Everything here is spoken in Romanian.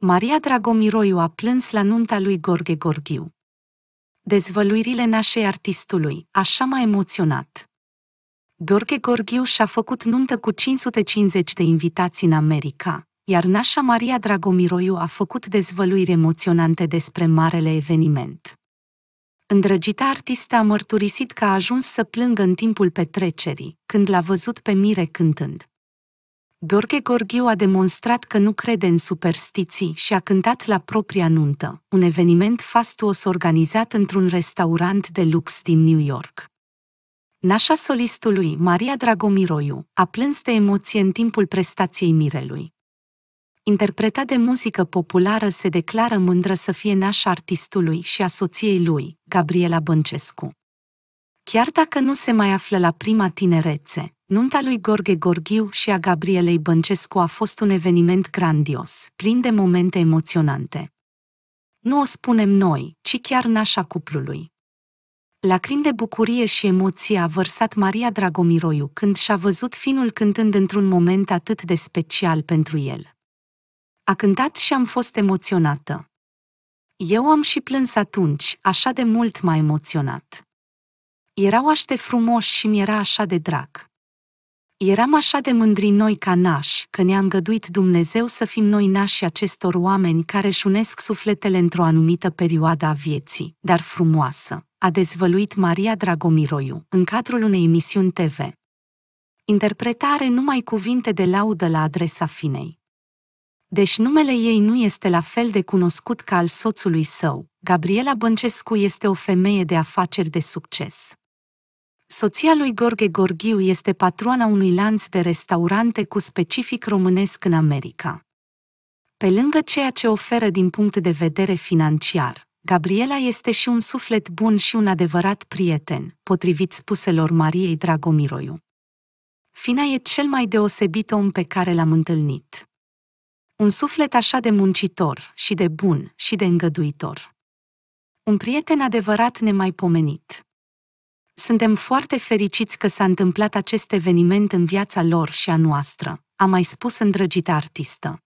Maria Dragomiroiu a plâns la nunta lui Gorghe Gorghiu. Dezvăluirile nașei artistului, așa m-a emoționat. Gorghe Gorghiu și-a făcut nuntă cu 550 de invitați în America, iar nașa Maria Dragomiroiu a făcut dezvăluiri emoționante despre marele eveniment. Îndrăgita artistă a mărturisit că a ajuns să plângă în timpul petrecerii, când l-a văzut pe Mire cântând. Gheorghe Gorghiu a demonstrat că nu crede în superstiții și a cântat la propria nuntă, un eveniment fastuos organizat într-un restaurant de lux din New York. Nașa solistului, Maria Dragomiroiu, a plâns de emoție în timpul prestației Mirelui. Interpreta de muzică populară se declară mândră să fie nașa artistului și a soției lui, Gabriela Băncescu. Chiar dacă nu se mai află la prima tinerețe, nunta lui Gorghe Gorghiu și a Gabrielei Băncescu a fost un eveniment grandios, plin de momente emoționante. Nu o spunem noi, ci chiar nașa cuplului. Lacrimi de bucurie și emoție a vărsat Maria Dragomiroiu când și-a văzut finul cântând într-un moment atât de special pentru el. A cântat și am fost emoționată. Eu am și plâns atunci, așa de mult mai emoționat. Erau aște frumoși și mi-era așa de drag. Eram așa de mândri noi ca nași, că ne-a îngăduit Dumnezeu să fim noi nași acestor oameni care își unesc sufletele într-o anumită perioadă a vieții, dar frumoasă, a dezvăluit Maria Dragomiroiu, în cadrul unei emisiuni TV. Interpretare numai cuvinte de laudă la adresa Finei. Deci numele ei nu este la fel de cunoscut ca al soțului său, Gabriela Băncescu este o femeie de afaceri de succes. Soția lui Gorghe Gorghiu este patroana unui lanț de restaurante cu specific românesc în America. Pe lângă ceea ce oferă din punct de vedere financiar, Gabriela este și un suflet bun și un adevărat prieten, potrivit spuselor Mariei Dragomiroiu. Fina e cel mai deosebit om pe care l-am întâlnit. Un suflet așa de muncitor, și de bun, și de îngăduitor. Un prieten adevărat nemaipomenit. Suntem foarte fericiți că s-a întâmplat acest eveniment în viața lor și a noastră, a mai spus îndrăgita artistă.